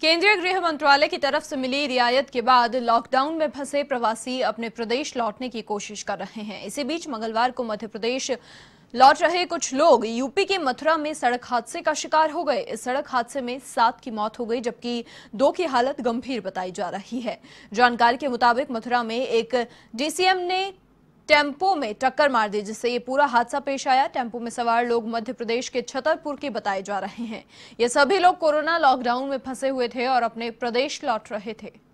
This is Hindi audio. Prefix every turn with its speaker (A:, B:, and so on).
A: केंद्रीय गृह मंत्रालय की तरफ से मिली रियायत के बाद लॉकडाउन में फंसे प्रवासी अपने प्रदेश लौटने की कोशिश कर रहे हैं इसी बीच मंगलवार को मध्य प्रदेश लौट रहे कुछ लोग यूपी के मथुरा में सड़क हादसे का शिकार हो गए इस सड़क हादसे में सात की मौत हो गई जबकि दो की हालत गंभीर बताई जा रही है जानकारी के मुताबिक मथुरा में एक डीसीएम ने टेम्पो में टक्कर मार दी जिससे ये पूरा हादसा पेश आया टेम्पो में सवार लोग मध्य प्रदेश के छतरपुर के बताए जा रहे हैं ये सभी लोग कोरोना लॉकडाउन में फंसे हुए थे और अपने प्रदेश लौट रहे थे